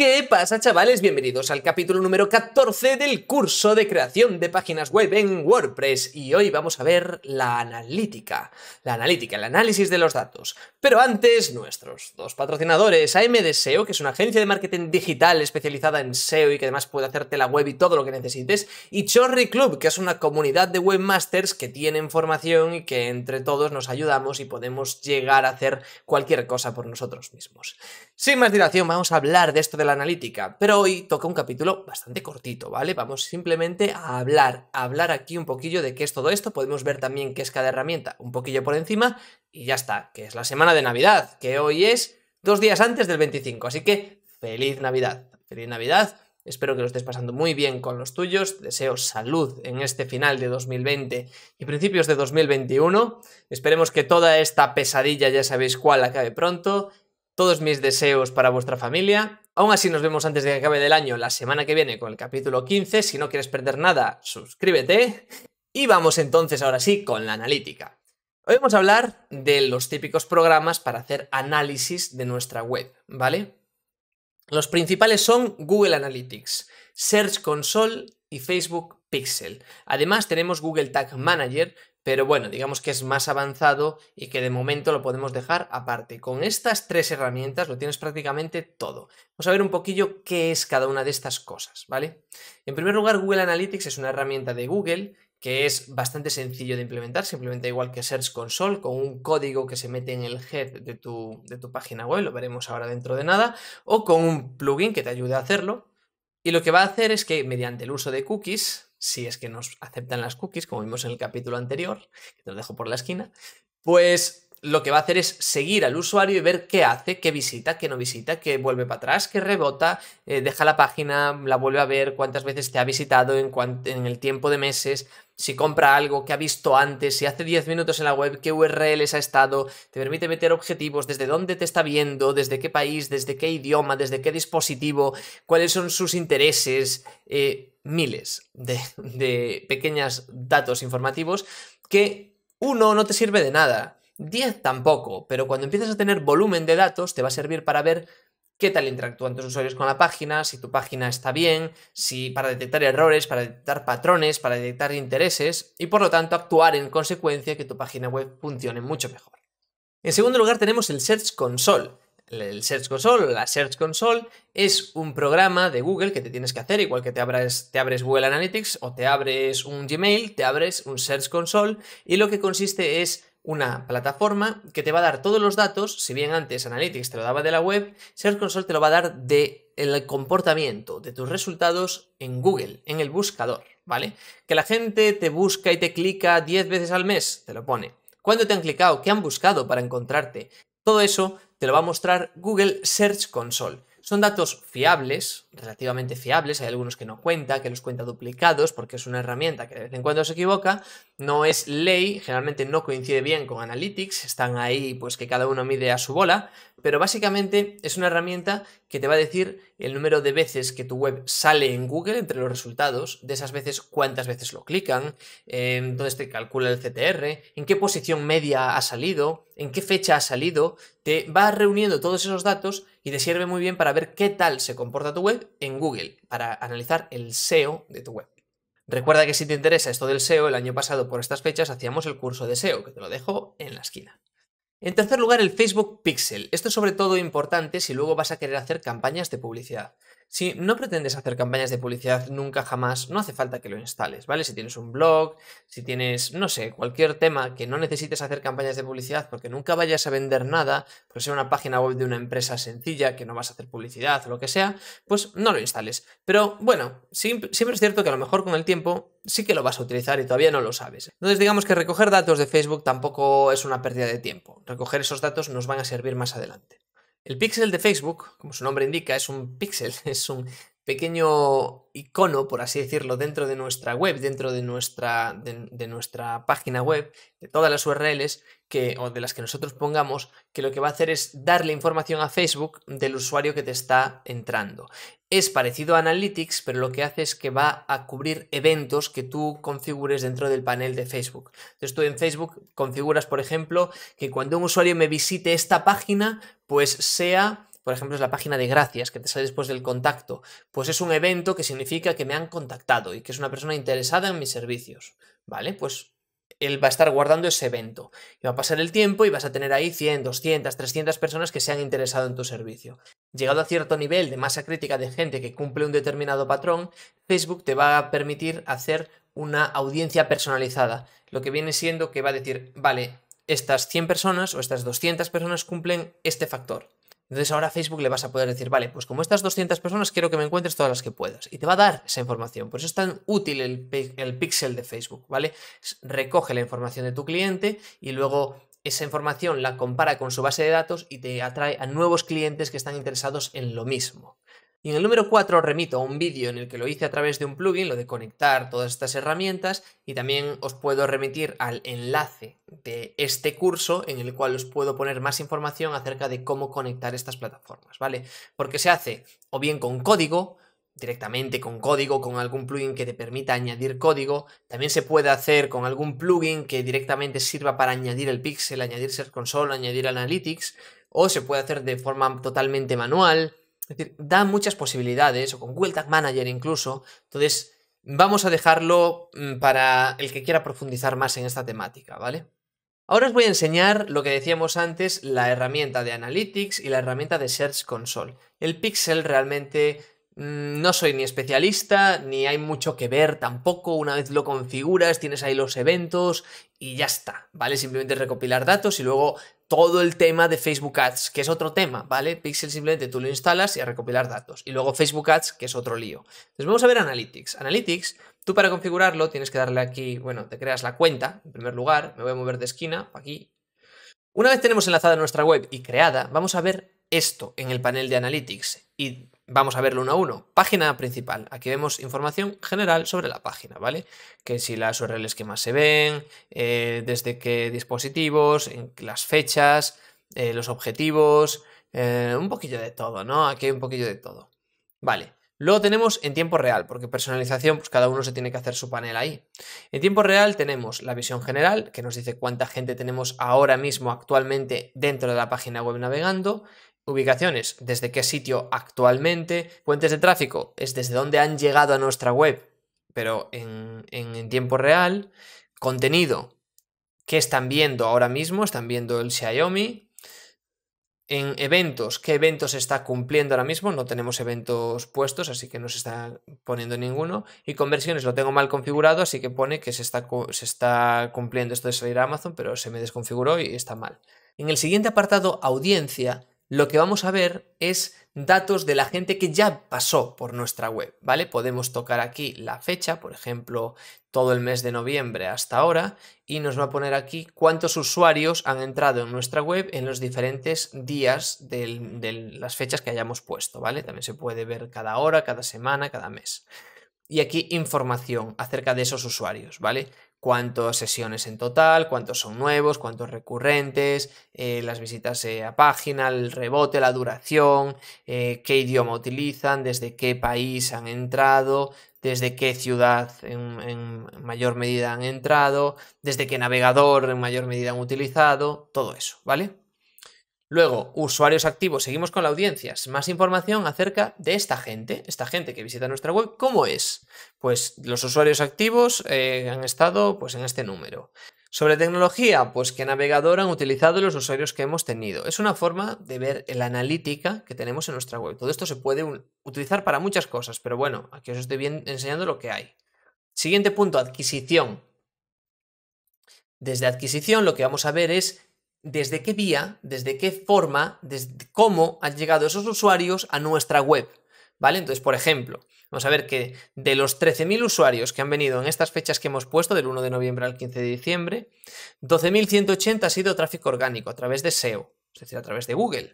¿Qué pasa chavales? Bienvenidos al capítulo número 14 del curso de creación de páginas web en WordPress y hoy vamos a ver la analítica, la analítica, el análisis de los datos. Pero antes, nuestros dos patrocinadores, AMD SEO, que es una agencia de marketing digital especializada en SEO y que además puede hacerte la web y todo lo que necesites, y Chorri Club, que es una comunidad de webmasters que tienen formación y que entre todos nos ayudamos y podemos llegar a hacer cualquier cosa por nosotros mismos. Sin más dilación, vamos a hablar de esto de la analítica, pero hoy toca un capítulo bastante cortito, ¿vale? Vamos simplemente a hablar, a hablar aquí un poquillo de qué es todo esto, podemos ver también qué es cada herramienta un poquillo por encima y ya está, que es la semana de Navidad, que hoy es dos días antes del 25, así que feliz Navidad, feliz Navidad, Espero que lo estés pasando muy bien con los tuyos. Deseo salud en este final de 2020 y principios de 2021. Esperemos que toda esta pesadilla, ya sabéis cuál, acabe pronto todos mis deseos para vuestra familia. Aún así nos vemos antes de que acabe el año la semana que viene con el capítulo 15. Si no quieres perder nada, suscríbete. Y vamos entonces ahora sí con la analítica. Hoy vamos a hablar de los típicos programas para hacer análisis de nuestra web, ¿vale? Los principales son Google Analytics, Search Console y Facebook Pixel. Además tenemos Google Tag Manager, pero bueno, digamos que es más avanzado y que de momento lo podemos dejar aparte. Con estas tres herramientas lo tienes prácticamente todo. Vamos a ver un poquillo qué es cada una de estas cosas, ¿vale? En primer lugar, Google Analytics es una herramienta de Google que es bastante sencillo de implementar, simplemente igual que Search Console, con un código que se mete en el head de tu, de tu página web, lo veremos ahora dentro de nada, o con un plugin que te ayude a hacerlo. Y lo que va a hacer es que mediante el uso de cookies, si es que nos aceptan las cookies, como vimos en el capítulo anterior, que te lo dejo por la esquina, pues lo que va a hacer es seguir al usuario y ver qué hace, qué visita, qué no visita, qué vuelve para atrás, qué rebota, eh, deja la página, la vuelve a ver, cuántas veces te ha visitado en, en el tiempo de meses, si compra algo qué ha visto antes, si hace 10 minutos en la web, qué URLs ha estado, te permite meter objetivos, desde dónde te está viendo, desde qué país, desde qué idioma, desde qué dispositivo, cuáles son sus intereses. Eh, miles de, pequeños datos informativos que uno no te sirve de nada, 10 tampoco, pero cuando empiezas a tener volumen de datos te va a servir para ver qué tal interactúan tus usuarios con la página, si tu página está bien, si para detectar errores, para detectar patrones, para detectar intereses y por lo tanto actuar en consecuencia que tu página web funcione mucho mejor. En segundo lugar tenemos el Search Console, el Search Console la Search Console es un programa de Google que te tienes que hacer, igual que te abres, te abres Google Analytics o te abres un Gmail, te abres un Search Console y lo que consiste es una plataforma que te va a dar todos los datos, si bien antes Analytics te lo daba de la web, Search Console te lo va a dar de el comportamiento de tus resultados en Google, en el buscador, ¿vale? Que la gente te busca y te clica 10 veces al mes, te lo pone. ¿Cuándo te han clicado? ¿Qué han buscado para encontrarte? Todo eso te lo va a mostrar Google Search Console. Son datos fiables, relativamente fiables, hay algunos que no cuenta, que los cuenta duplicados porque es una herramienta que de vez en cuando se equivoca, no es ley, generalmente no coincide bien con Analytics, están ahí pues que cada uno mide a su bola, pero básicamente es una herramienta que te va a decir el número de veces que tu web sale en Google entre los resultados, de esas veces cuántas veces lo clican, eh, te calcula el CTR, en qué posición media ha salido, en qué fecha ha salido, te va reuniendo todos esos datos y te sirve muy bien para ver qué tal se comporta tu web en Google, para analizar el SEO de tu web. Recuerda que si te interesa esto del SEO, el año pasado por estas fechas hacíamos el curso de SEO, que te lo dejo en la esquina. En tercer lugar, el Facebook Pixel. Esto es sobre todo importante si luego vas a querer hacer campañas de publicidad. Si no pretendes hacer campañas de publicidad nunca jamás, no hace falta que lo instales, ¿vale? Si tienes un blog, si tienes, no sé, cualquier tema que no necesites hacer campañas de publicidad porque nunca vayas a vender nada, por pues ser una página web de una empresa sencilla que no vas a hacer publicidad o lo que sea, pues no lo instales. Pero bueno, siempre es cierto que a lo mejor con el tiempo sí que lo vas a utilizar y todavía no lo sabes. Entonces digamos que recoger datos de Facebook tampoco es una pérdida de tiempo. Recoger esos datos nos van a servir más adelante. El pixel de Facebook, como su nombre indica, es un pixel, es un pequeño icono, por así decirlo, dentro de nuestra web, dentro de nuestra, de, nuestra página web, de todas las URLs que, o de las que nosotros pongamos, que lo que va a hacer es darle información a Facebook del usuario que te está entrando. Es parecido a Analytics, pero lo que hace es que va a cubrir eventos que tú configures dentro del panel de Facebook. Entonces tú en Facebook configuras, por ejemplo, que cuando un usuario me visite esta página, pues sea por ejemplo, es la página de gracias que te sale después del contacto. Pues es un evento que significa que me han contactado y que es una persona interesada en mis servicios. ¿Vale? Pues él va a estar guardando ese evento. Y va a pasar el tiempo y vas a tener ahí 100, 200, 300 personas que se han interesado en tu servicio. Llegado a cierto nivel de masa crítica de gente que cumple un determinado patrón, Facebook te va a permitir hacer una audiencia personalizada. Lo que viene siendo que va a decir, vale, estas 100 personas o estas 200 personas cumplen este factor entonces ahora Facebook le vas a poder decir, vale, pues como estas 200 personas quiero que me encuentres todas las que puedas. Y te va a dar esa información. Por eso es tan útil el, el pixel de Facebook, ¿vale? Recoge la información de tu cliente y luego esa información la compara con su base de datos y te atrae a nuevos clientes que están interesados en lo mismo. Y en el número 4 remito a un vídeo en el que lo hice a través de un plugin, lo de conectar todas estas herramientas, y también os puedo remitir al enlace de este curso en el cual os puedo poner más información acerca de cómo conectar estas plataformas, ¿vale? Porque se hace o bien con código, directamente con código, con algún plugin que te permita añadir código. También se puede hacer con algún plugin que directamente sirva para añadir el pixel, añadir Search Console, añadir Analytics. O se puede hacer de forma totalmente manual. Es decir, da muchas posibilidades, o con Google Tag Manager incluso. Entonces, vamos a dejarlo mm, para el que quiera profundizar más en esta temática, ¿vale? Ahora os voy a enseñar lo que decíamos antes, la herramienta de Analytics y la herramienta de Search Console. El Pixel realmente Mm, no soy ni especialista, ni hay mucho que ver tampoco. Una vez lo configuras, tienes ahí los eventos y ya está, ¿vale? Simplemente recopilar datos y luego todo el tema de Facebook Ads, que es otro tema, ¿vale? Pixel simplemente tú lo instalas y a recopilar datos. Y luego Facebook Ads, que es otro lío. Entonces vamos a ver Analytics. Analytics, tú para configurarlo tienes que darle aquí, bueno, te creas la cuenta, en primer lugar, me voy a mover de esquina, aquí. Una vez tenemos enlazada nuestra web y creada, vamos a ver esto en el panel de Analytics. Y Vamos a verlo uno a uno. Página principal. Aquí vemos información general sobre la página, ¿vale? Que si las URLs que más se ven, eh, desde qué dispositivos, en las fechas, eh, los objetivos, eh, un poquillo de todo, ¿no? Aquí hay un poquillo de todo. Vale. Luego tenemos en tiempo real, porque personalización, pues cada uno se tiene que hacer su panel ahí. En tiempo real tenemos la visión general, que nos dice cuánta gente tenemos ahora mismo actualmente dentro de la página web navegando ubicaciones, desde qué sitio actualmente, fuentes de tráfico, es desde dónde han llegado a nuestra web, pero en, tiempo real, contenido, qué están viendo ahora mismo, están viendo el Xiaomi, en eventos, qué eventos está cumpliendo ahora mismo, no tenemos eventos puestos, así que no se está poniendo ninguno. Y conversiones lo tengo mal configurado, así que pone que se está, se está cumpliendo esto de salir a Amazon, pero se me desconfiguró y está mal. En el siguiente apartado, audiencia, lo que vamos a ver es datos de la gente que ya pasó por nuestra web, ¿vale? Podemos tocar aquí la fecha, por ejemplo, todo el mes de noviembre hasta ahora, y nos va a poner aquí cuántos usuarios han entrado en nuestra web en los diferentes días de las fechas que hayamos puesto, ¿vale? También se puede ver cada hora, cada semana, cada mes. Y aquí información acerca de esos usuarios, ¿vale? cuántas sesiones en total, cuántos son nuevos, cuántos recurrentes, eh, las visitas eh, a página, el rebote, la duración, eh, qué idioma utilizan, desde qué país han entrado, desde qué ciudad en, mayor medida han entrado, desde qué navegador en mayor medida han utilizado, todo eso, ¿vale? Luego, usuarios activos, seguimos con la audiencia. Más información acerca de esta gente, esta gente que visita nuestra web, ¿cómo es? Pues los usuarios activos eh, han estado pues, en este número. Sobre tecnología, pues qué navegador han utilizado los usuarios que hemos tenido. Es una forma de ver la analítica que tenemos en nuestra web. Todo esto se puede utilizar para muchas cosas, pero bueno, aquí os estoy bien enseñando lo que hay. Siguiente punto, adquisición. Desde adquisición lo que vamos a ver es desde qué vía, desde qué forma, desde cómo han llegado esos usuarios a nuestra web. ¿Vale? Entonces, por ejemplo, vamos a ver que de los 13.000 usuarios que han venido en estas fechas que hemos puesto, del 1 de noviembre al 15 de diciembre, 12.180 ha sido tráfico orgánico a través de SEO, es decir, a través de Google.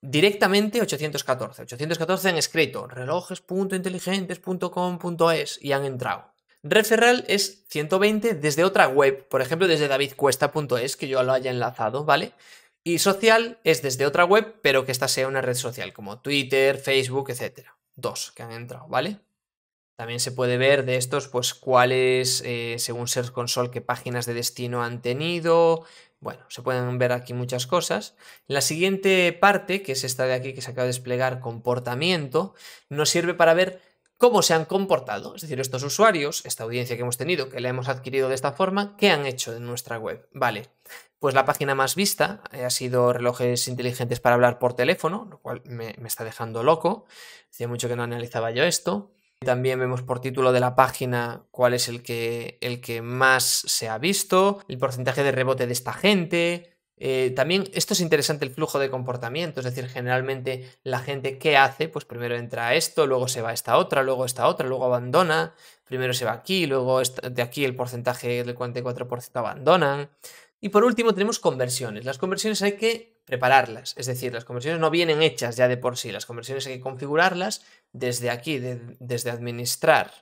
Directamente 814. 814 han escrito relojes.inteligentes.com.es y han entrado. Referral es 120 desde otra web, por ejemplo, desde davidcuesta.es, que yo lo haya enlazado, ¿vale? Y social es desde otra web, pero que esta sea una red social, como Twitter, Facebook, etc. Dos que han entrado, ¿vale? También se puede ver de estos, pues, cuáles, eh, según Search Console, qué páginas de destino han tenido. Bueno, se pueden ver aquí muchas cosas. La siguiente parte, que es esta de aquí que se acaba de desplegar, comportamiento, nos sirve para ver cómo se han comportado, es decir, estos usuarios, esta audiencia que hemos tenido, que la hemos adquirido de esta forma, ¿qué han hecho de nuestra web? Vale, pues la página más vista eh, ha sido relojes inteligentes para hablar por teléfono, lo cual me, está dejando loco, hacía mucho que no analizaba yo esto. También vemos por título de la página cuál es el que, el que más se ha visto, el porcentaje de rebote de esta gente, eh, también esto es interesante el flujo de comportamiento, es decir, generalmente la gente que hace? Pues primero entra a esto, luego se va a esta otra, luego a esta otra, luego abandona, primero se va aquí, luego de aquí el porcentaje del 44% abandonan. Y por último tenemos conversiones. Las conversiones hay que prepararlas, es decir, las conversiones no vienen hechas ya de por sí, las conversiones hay que configurarlas desde aquí, desde administrar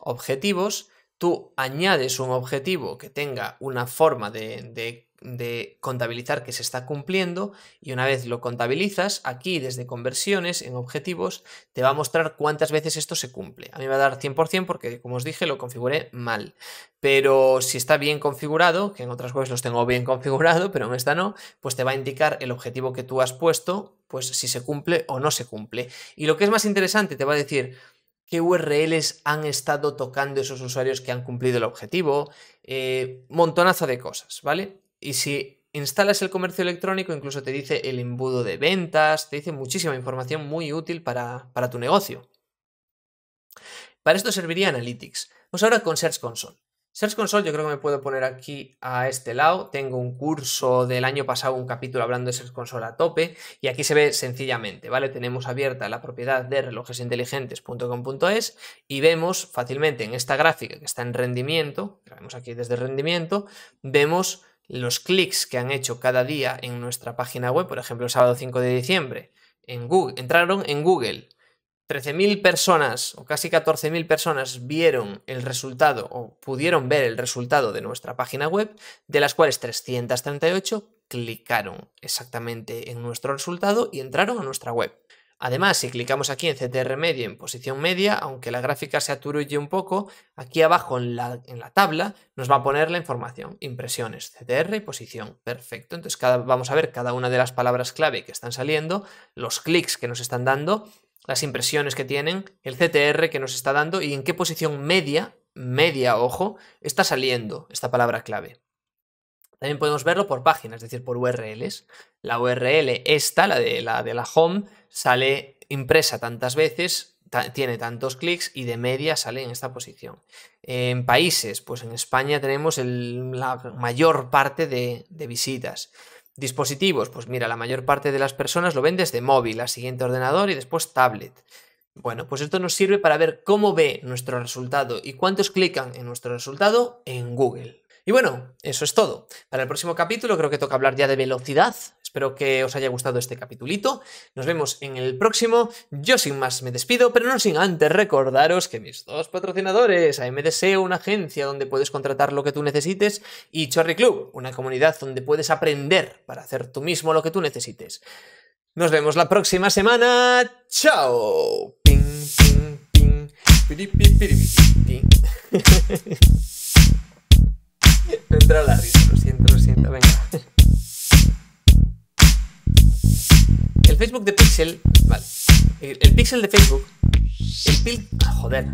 objetivos, tú añades un objetivo que tenga una forma de, de de contabilizar que se está cumpliendo y una vez lo contabilizas, aquí desde conversiones en objetivos te va a mostrar cuántas veces esto se cumple. A mí me va a dar 100% porque como os dije lo configuré mal, pero si está bien configurado, que en otras webs los tengo bien configurado, pero en esta no, pues te va a indicar el objetivo que tú has puesto, pues si se cumple o no se cumple. Y lo que es más interesante, te va a decir qué URLs han estado tocando esos usuarios que han cumplido el objetivo, eh, montonazo de cosas, ¿vale? Y si instalas el comercio electrónico, incluso te dice el embudo de ventas, te dice muchísima información muy útil para, tu negocio. Para esto serviría Analytics. Pues ahora con Search Console. Search Console yo creo que me puedo poner aquí a este lado. Tengo un curso del año pasado, un capítulo hablando de Search Console a tope y aquí se ve sencillamente, ¿vale? Tenemos abierta la propiedad de relojesinteligentes.com.es y vemos fácilmente en esta gráfica que está en rendimiento, que vemos aquí desde rendimiento, vemos los clics que han hecho cada día en nuestra página web, por ejemplo, el sábado 5 de diciembre, en Google, entraron en Google, 13.000 personas o casi 14.000 personas vieron el resultado o pudieron ver el resultado de nuestra página web, de las cuales 338 clicaron exactamente en nuestro resultado y entraron a nuestra web. Además, si clicamos aquí en CTR media en posición media, aunque la gráfica se aturulle un poco, aquí abajo en la, en la, tabla nos va a poner la información, impresiones, CTR y posición. Perfecto, entonces vamos a ver cada una de las palabras clave que están saliendo, los clics que nos están dando, las impresiones que tienen, el CTR que nos está dando y en qué posición media, media, ojo, está saliendo esta palabra clave. También podemos verlo por páginas, es decir, por URLs. La URL esta, la de la, de la home, sale impresa tantas veces, tiene tantos clics y de media sale en esta posición. En países, pues en España tenemos la mayor parte de, de visitas. Dispositivos, pues mira, la mayor parte de las personas lo ven desde móvil, a siguiente ordenador y después tablet. Bueno, pues esto nos sirve para ver cómo ve nuestro resultado y cuántos clican en nuestro resultado en Google. Y bueno, eso es todo. Para el próximo capítulo creo que toca hablar ya de velocidad. Espero que os haya gustado este capitulito. Nos vemos en el próximo. Yo sin más me despido, pero no sin antes recordaros que mis dos patrocinadores, AMDSEO, una agencia donde puedes contratar lo que tú necesites, y Chorri Club, una comunidad donde puedes aprender para hacer tú mismo lo que tú necesites. Nos vemos la próxima semana. ¡Chao! entra la risa, lo siento, lo siento, venga. El Facebook de Pixel, vale. El, Pixel de Facebook, el Pil... Ah, joder.